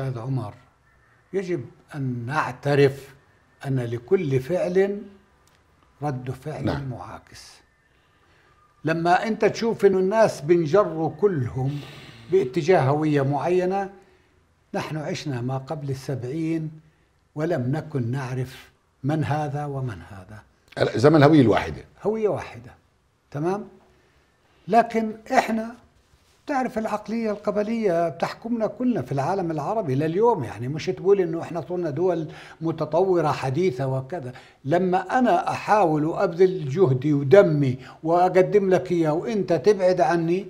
أستاذ عمر يجب أن نعترف أن لكل فعل رد فعل نعم. معاكس لما أنت تشوف أن الناس بنجروا كلهم باتجاه هوية معينة نحن عشنا ما قبل السبعين ولم نكن نعرف من هذا ومن هذا زمن هوية واحدة هوية واحدة تمام لكن إحنا تعرف العقلية القبلية بتحكمنا كلنا في العالم العربي لليوم يعني مش تقول انه احنا صرنا دول متطورة حديثة وكذا لما انا احاول وابذل جهدي ودمي واقدم لك اياه وانت تبعد عني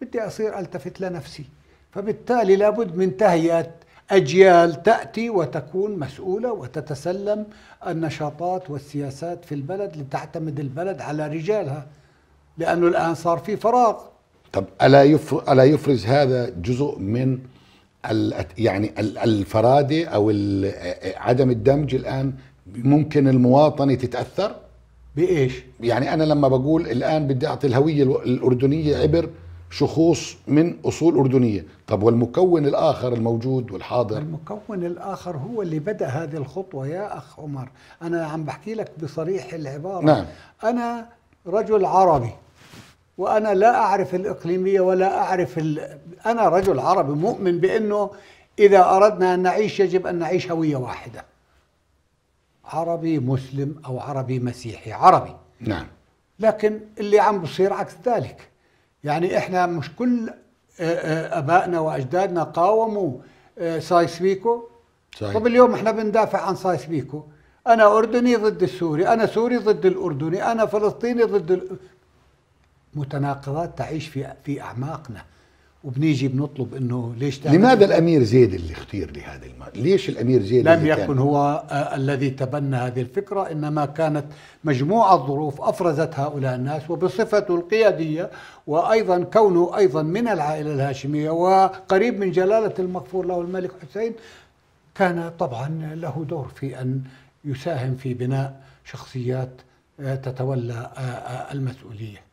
بدي اصير التفت لنفسي فبالتالي لابد من تهيئة أجيال تأتي وتكون مسؤولة وتتسلم النشاطات والسياسات في البلد لتعتمد البلد على رجالها لأنه الآن صار في فراغ طب ألا ألا يفرز هذا جزء من يعني الفرادة أو عدم الدمج الآن ممكن المواطنة تتأثر بإيش؟ يعني أنا لما بقول الآن بدي أعطي الهوية الأردنية عبر شخوص من أصول أردنية طب والمكون الآخر الموجود والحاضر المكون الآخر هو اللي بدأ هذه الخطوة يا أخ عمر أنا عم بحكي لك بصريح العبارة نعم. أنا رجل عربي وانا لا اعرف الاقليميه ولا اعرف ال... انا رجل عربي مؤمن بانه اذا اردنا ان نعيش يجب ان نعيش هويه واحده عربي مسلم او عربي مسيحي عربي نعم لكن اللي عم بصير عكس ذلك يعني احنا مش كل ابائنا واجدادنا قاوموا سايس بيكو صحيح. طب اليوم احنا بندافع عن سايس بيكو انا اردني ضد السوري انا سوري ضد الاردني انا فلسطيني ضد ال... متناقضات تعيش في في اعماقنا وبنيجي بنطلب انه ليش لماذا الامير زيد اللي اختير لهذا المال؟ ليش الامير زيد لم يكن كان؟ هو آه، الذي تبنى هذه الفكره انما كانت مجموعه ظروف افرزت هؤلاء الناس وبصفته القياديه وايضا كونه ايضا من العائله الهاشميه وقريب من جلاله المغفور له الملك حسين كان طبعا له دور في ان يساهم في بناء شخصيات آه، تتولى آه، المسؤوليه.